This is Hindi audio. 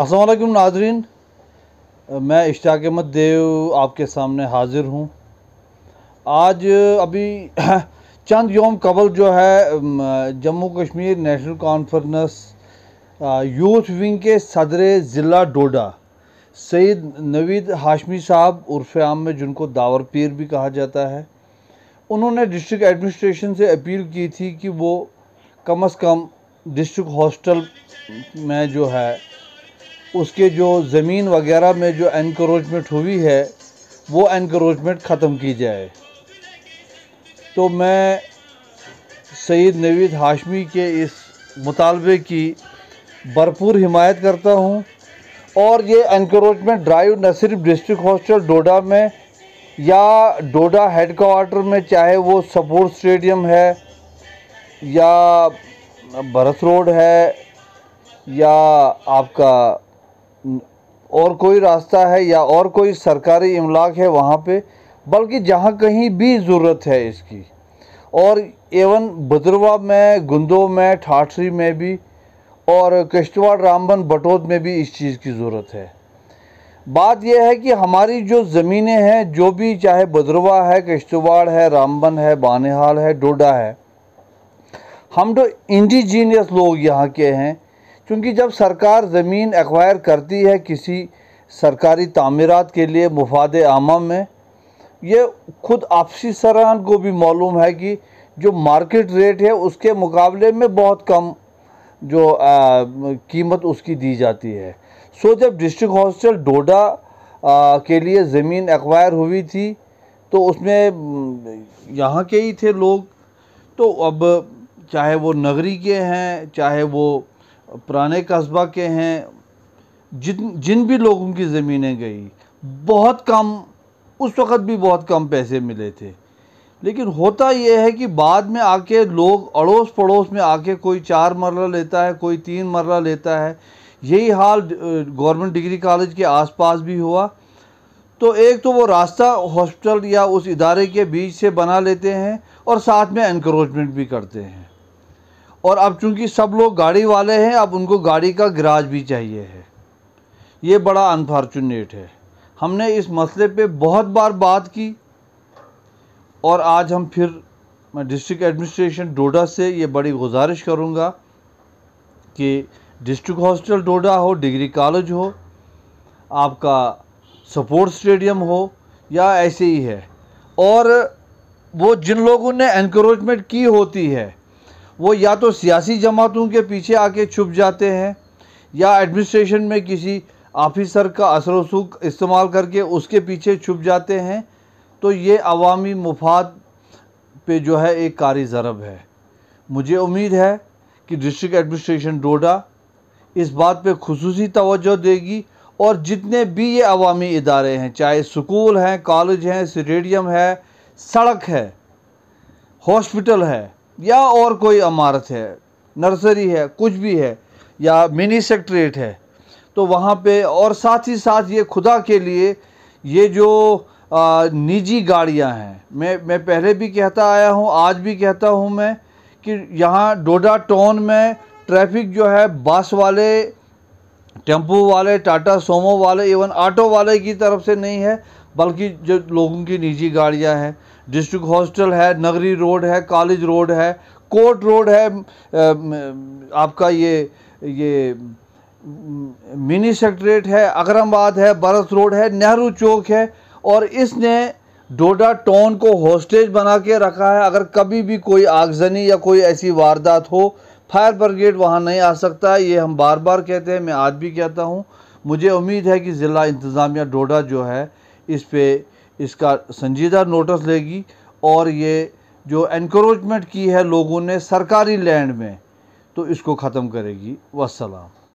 असलम नाजरीन मैं इश्ताक अहमद देव आपके सामने हाज़िर हूँ आज अभी चंद योम कबल जो है जम्मू कश्मीर नेशनल कॉन्फ्रेंस यूथ विंग के सदर ज़िला डोडा सैद नवीद हाशमी साहब उर्फ आम में जिनको दावर पीर भी कहा जाता है उन्होंने डिस्ट्रिक्ट एडमिनिस्ट्रेशन से अपील की थी कि वो कम अज़ कम डिस्ट्रिक्ट हॉस्टल में जो है उसके जो ज़मीन वगैरह में जो इनक्रोचमेंट हुई है वो इनक्रोचमेंट ख़त्म की जाए तो मैं सईद नवीद हाशमी के इस मुतालबे की भरपूर हिमायत करता हूँ और ये इनक्रोचमेंट ड्राइव न सिर्फ डिस्ट्रिक्ट हॉस्टल डोडा में या डोडा हेड क्वार्टर में चाहे वो सपोर्ट स्टेडियम है या भरत रोड है या आपका और कोई रास्ता है या और कोई सरकारी इमलाक है वहाँ पे बल्कि जहाँ कहीं भी ज़रूरत है इसकी और एवन भद्रवा में गुंदो में ठाठरी में भी और किश्तवाड़ रामबन बटोत में भी इस चीज़ की ज़रूरत है बात यह है कि हमारी जो ज़मीनें हैं जो भी चाहे भद्रवा है किश्तवाड़ है रामबन है बानिहाल है डोडा है हम तो इंडिजीनियस लोग यहाँ के हैं क्योंकि जब सरकार ज़मीन एक्वायर करती है किसी सरकारी तमीरत के लिए मुफाद आमा में ये खुद आपसी सरान को भी मालूम है कि जो मार्केट रेट है उसके मुकाबले में बहुत कम जो आ, कीमत उसकी दी जाती है सो जब डिस्ट्रिक्ट हॉस्टल डोडा आ, के लिए ज़मीन एक्वायर हुई थी तो उसमें यहाँ के ही थे लोग तो अब चाहे वो नगरी के हैं चाहे वो पुराने कस्बा के हैं जिन जिन भी लोगों की ज़मीनें गई बहुत कम उस वक़्त भी बहुत कम पैसे मिले थे लेकिन होता यह है कि बाद में आके लोग अड़ोस पड़ोस में आके कोई चार मरला लेता है कोई तीन मरला लेता है यही हाल गवर्नमेंट डिग्री कॉलेज के आसपास भी हुआ तो एक तो वो रास्ता हॉस्पिटल या उस इदारे के बीच से बना लेते हैं और साथ में इनक्रोचमेंट भी करते हैं और अब चूंकि सब लोग गाड़ी वाले हैं अब उनको गाड़ी का गिराज भी चाहिए है ये बड़ा अनफॉर्चुनेट है हमने इस मसले पे बहुत बार बात की और आज हम फिर मैं डिस्ट्रिक्ट एडमिनिस्ट्रेशन डोडा से ये बड़ी गुजारिश करूँगा कि डिस्ट्रिक्ट हॉस्टल डोडा हो डिग्री कॉलेज हो आपका सपोर्ट स्टेडियम हो या ऐसे ही है और वो जिन लोगों ने एनक्रोचमेंट की होती है वो या तो सियासी जमातों के पीछे आके छुप जाते हैं या एडमिनिस्ट्रेशन में किसी ऑफिसर का असर वसूख इस्तेमाल करके उसके पीछे छुप जाते हैं तो ये अवामी मुफाद पे जो है एक कारी ज़रब है मुझे उम्मीद है कि डिस्ट्रिक्ट एडमिनिस्ट्रेशन डोडा इस बात पे खसूस तोज्जो देगी और जितने भी ये अवामी इदारे हैं चाहे स्कूल हैं कॉलेज हैं स्टेडियम है सड़क है हॉस्पिटल है या और कोई इमारत है नर्सरी है कुछ भी है या मिनी सेक्ट्रेट है तो वहाँ पे और साथ ही साथ ये खुदा के लिए ये जो आ, निजी गाड़ियाँ हैं मैं मैं पहले भी कहता आया हूँ आज भी कहता हूँ मैं कि यहाँ डोडा टाउन में ट्रैफिक जो है बस वाले टेम्पो वाले टाटा सोमो वाले इवन ऑटो वाले की तरफ से नहीं है बल्कि जो लोगों की निजी गाड़ियाँ हैं डिस्ट्रिक्ट हॉस्टल है नगरी रोड है कॉलेज रोड है कोर्ट रोड है आपका ये ये मिनी सेक्रेट है अगरमबाद है बरस रोड है नेहरू चौक है और इसने डोडा टाउन को हॉस्टेज बना के रखा है अगर कभी भी कोई आगजनी या कोई ऐसी वारदात हो फायर ब्रिगेड वहाँ नहीं आ सकता ये हम बार बार कहते हैं मैं आज भी कहता हूँ मुझे उम्मीद है कि ज़िला इंतज़ामिया डोडा जो है इस पर इसका संजीदा नोटिस लेगी और ये जो इनक्रोचमेंट की है लोगों ने सरकारी लैंड में तो इसको ख़त्म करेगी वसलाम